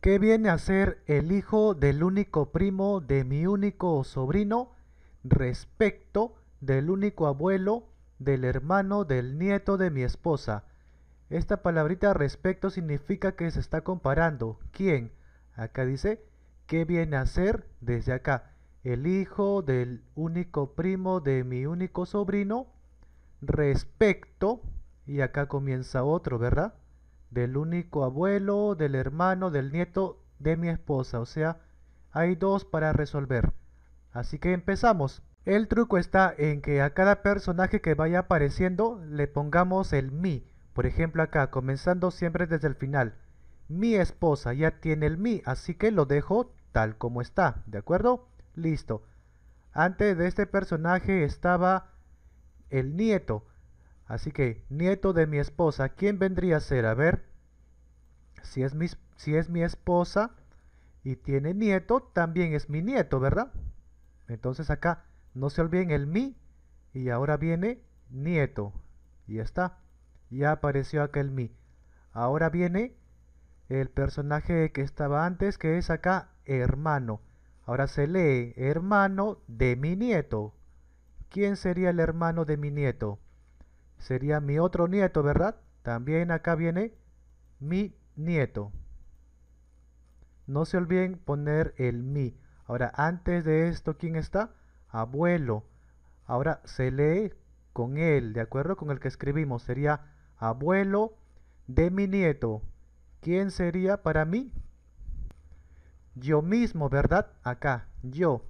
¿Qué viene a ser el hijo del único primo de mi único sobrino respecto del único abuelo del hermano del nieto de mi esposa. Esta palabrita respecto significa que se está comparando. ¿Quién? Acá dice, ¿qué viene a ser desde acá? El hijo del único primo de mi único sobrino respecto, y acá comienza otro, ¿verdad? del único abuelo, del hermano, del nieto de mi esposa. O sea, hay dos para resolver. Así que empezamos. El truco está en que a cada personaje que vaya apareciendo le pongamos el mi. Por ejemplo acá, comenzando siempre desde el final. Mi esposa ya tiene el mi, así que lo dejo tal como está, ¿de acuerdo? Listo. Antes de este personaje estaba el nieto. Así que, nieto de mi esposa, ¿quién vendría a ser? A ver, si es mi, si es mi esposa y tiene nieto, también es mi nieto, ¿verdad? Entonces acá, no se olviden el mi y ahora viene nieto. Y ya está, ya apareció aquel el mi. Ahora viene el personaje que estaba antes, que es acá hermano. Ahora se lee hermano de mi nieto. ¿Quién sería el hermano de mi nieto? sería mi otro nieto, ¿verdad? También acá viene mi nieto. No se olviden poner el mi. Ahora, antes de esto, ¿quién está? Abuelo. Ahora se lee con él, ¿de acuerdo? Con el que escribimos. Sería abuelo de mi nieto. ¿Quién sería para mí? Yo mismo, ¿verdad? Acá, yo.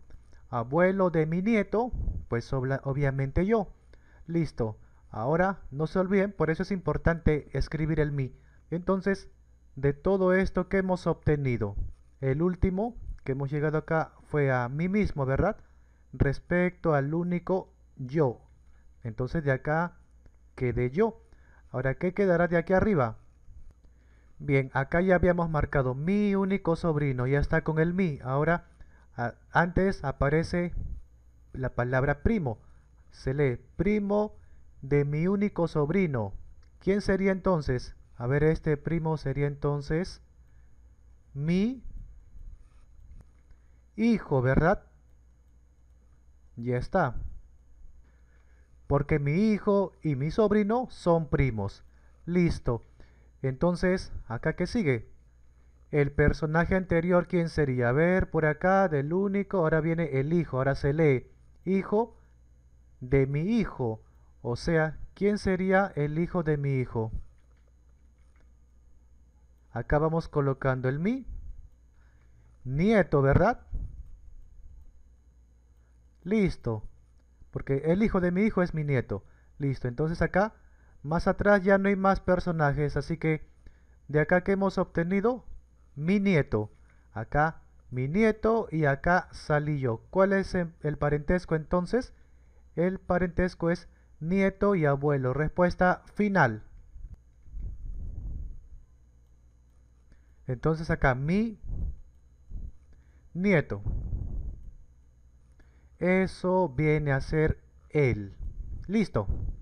Abuelo de mi nieto, pues obviamente yo. Listo. Ahora, no se olviden, por eso es importante escribir el mi. Entonces, de todo esto que hemos obtenido, el último que hemos llegado acá fue a mí mismo, ¿verdad? Respecto al único yo. Entonces de acá quedé yo. Ahora, ¿qué quedará de aquí arriba? Bien, acá ya habíamos marcado mi único sobrino, ya está con el mi. Ahora, antes aparece la palabra primo. Se lee primo de mi único sobrino. ¿Quién sería entonces? A ver, este primo sería entonces mi hijo, ¿verdad? Ya está. Porque mi hijo y mi sobrino son primos. Listo. Entonces, ¿acá qué sigue? El personaje anterior, ¿quién sería? A ver, por acá, del único, ahora viene el hijo, ahora se lee hijo de mi hijo. O sea, ¿quién sería el hijo de mi hijo? Acá vamos colocando el mi. Nieto, ¿verdad? Listo. Porque el hijo de mi hijo es mi nieto. Listo, entonces acá, más atrás ya no hay más personajes, así que de acá que hemos obtenido, mi nieto. Acá mi nieto y acá salí yo. ¿Cuál es el parentesco entonces? El parentesco es nieto y abuelo. Respuesta final. Entonces acá mi nieto. Eso viene a ser él. Listo.